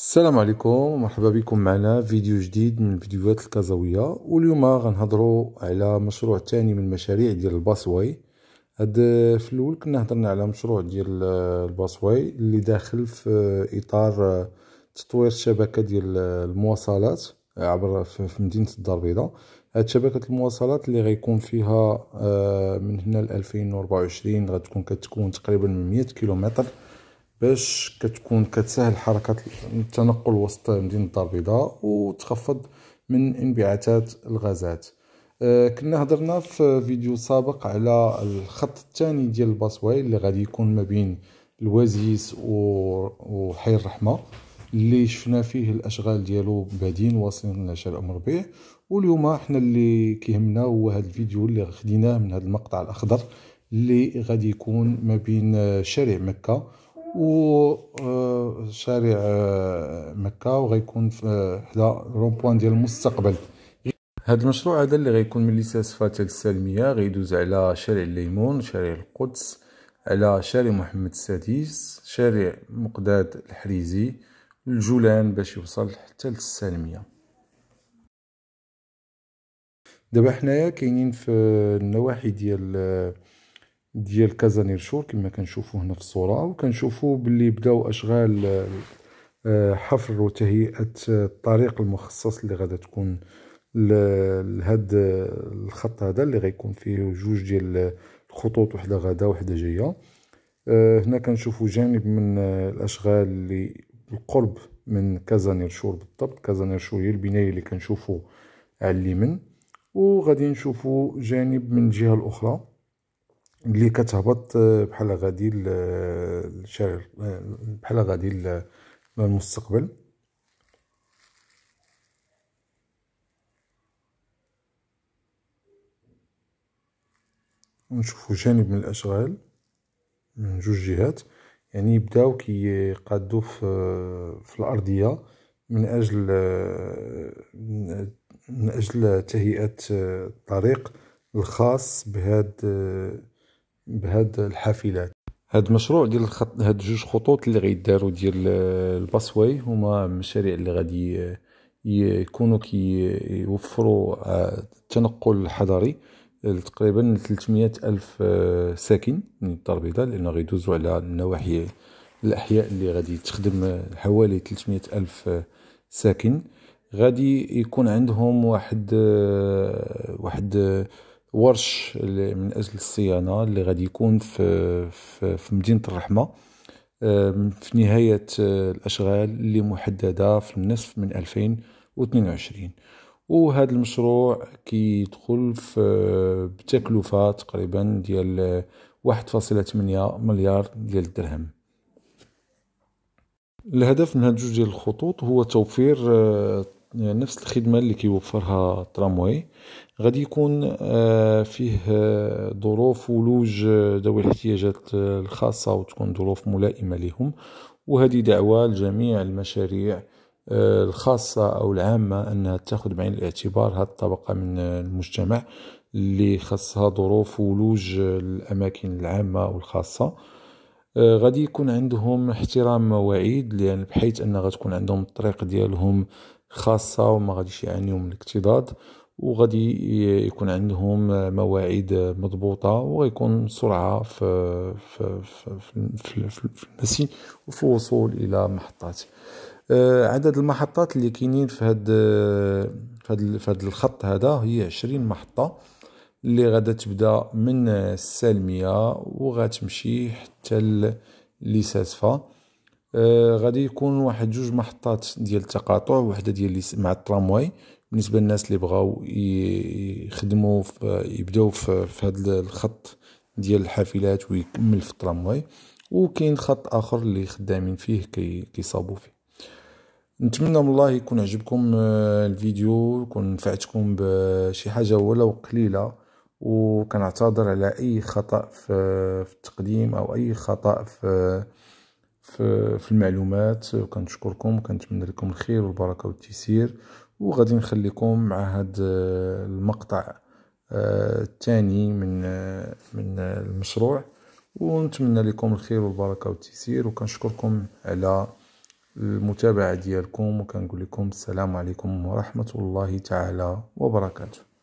السلام عليكم مرحبا بكم معنا فيديو جديد من فيديوهات الكازاويه واليوم غنهضروا على مشروع تاني من المشاريع ديال الباسواي هاد في الاول كنا هضرنا على مشروع ديال الباسواي اللي داخل في اطار تطوير شبكة ديال المواصلات عبر في مدينه الدار البيضاء هاد شبكه المواصلات اللي غيكون فيها آه، من هنا ل 2024 غتكون كتكون تقريبا من 100 كيلومتر باش كتكون كتسهل حركة التنقل وسط مدينة الدار البيضاء وتخفض من انبعاثات الغازات آه، كنا هضرنا في فيديو سابق على الخط الثاني ديال الباسواي اللي غادي يكون ما بين الوازيس وحي الرحمه اللي شفنا فيه الاشغال ديالو بادين واصلين لشارع ام ربيع واليوم حنا اللي كيهمنا هو هذا الفيديو اللي خديناه من هذا المقطع الاخضر اللي غادي يكون ما بين آه، شارع مكه وشارع آه، آه، مكه وغيكون حدا آه، رومبوان ديال المستقبل هاد المشروع هذا اللي غيكون من ليساس فاتل السالميه غيدوز على شارع الليمون شارع القدس على شارع محمد السادس شارع مقداد الحريزي الجولان باش يوصل حتى للسالميه دابا حنايا كاينين في النواحي ديال ديال شور كما كنشوفوا هنا في الصوره وكنشوفوا باللي بداو اشغال آه، حفر وتهيئه آه، الطريق المخصص اللي غادا تكون لهاد آه، الخط هذا اللي غيكون فيه جوج ديال الخطوط وحده غادا وحده جايه هنا كنشوفوا جانب من الاشغال اللي بالقرب من شور بالضبط شور هي البنايه اللي كنشوفوا على اليمين وغادي نشوفوا جانب من الجهه الاخرى اللي كتهبط آه، بحال غادي للشارع آه، آه، بحال غادي للمستقبل ونشوفوا جانب من الاشغال من جوج جهات يعني يبداو كيقادو في في الارضيه من اجل من اجل تهيئه الطريق الخاص بهذا بهاد الحافلات هاد المشروع ديال الخط هاد جوج خطوط اللي غيداروا ديال الباسواي هما المشاريع اللي غادي يكونوا يوفروا التنقل الحضري تقريبا 300 الف ساكن من الدار البيضاء لانه غيدوزوا على النواحي الاحياء اللي غادي تخدم حوالي 300 الف ساكن غادي يكون عندهم واحد واحد ورش من اجل الصيانه اللي غادي يكون في في, في مدينه الرحمه في نهايه آه، الاشغال اللي محدده في النصف من 2022 وهذا المشروع كيدخل في آه، بتكلفه تقريبا ديال 1.8 آه، مليار ديال الدرهم الهدف من هاد جوج ديال الخطوط هو توفير نفس الخدمة اللي كيوفرها الترامواي غادي يكون آه، فيه آه، ظروف ولوج آه، ذوي الاحتياجات الخاصة وتكون ظروف ملائمة لهم وهذه دعوة لجميع المشاريع الخاصة أو العامة أنها تأخذ بعين الاعتبار هذه الطبقة من المجتمع اللي خاصها ظروف ولوج الأماكن العامة والخاصة غادي يكون عندهم احترام مواعيد لأن يعني بحيث أن غتكون عندهم الطريق ديالهم خاصة وما غاديش يعانيو من الاكتظاظ وغادي يكون عندهم مواعيد مضبوطة وغيكون سرعة في, في, في, في, في وفي الوصول إلى محطات آه، عدد المحطات اللي كاينين في هاد في هاد, في هاد الخط هذا هي عشرين محطة اللي غادا تبدا من السالمية وغتمشي حتى لساسفة آه، غادي يكون واحد جوج محطات ديال التقاطع وحده ديال مع الترامواي بالنسبه للناس اللي بغاو يخدموا في يبداو في, هذا الخط ديال الحافلات ويكمل في الترامواي وكاين خط اخر اللي خدامين فيه كيصابوا فيه نتمنى من الله يكون عجبكم آه، الفيديو يكون نفعتكم بشي حاجه ولو قليله وكنعتذر على اي خطا في التقديم او اي خطا في في, المعلومات وكنشكركم وكنتمنى لكم الخير والبركه والتيسير وغادي نخليكم مع هذا آه، المقطع آه، الثاني من آه، من المشروع ونتمنى لكم الخير والبركه والتيسير وكنشكركم على المتابعه ديالكم وكنقول لكم السلام عليكم ورحمه الله تعالى وبركاته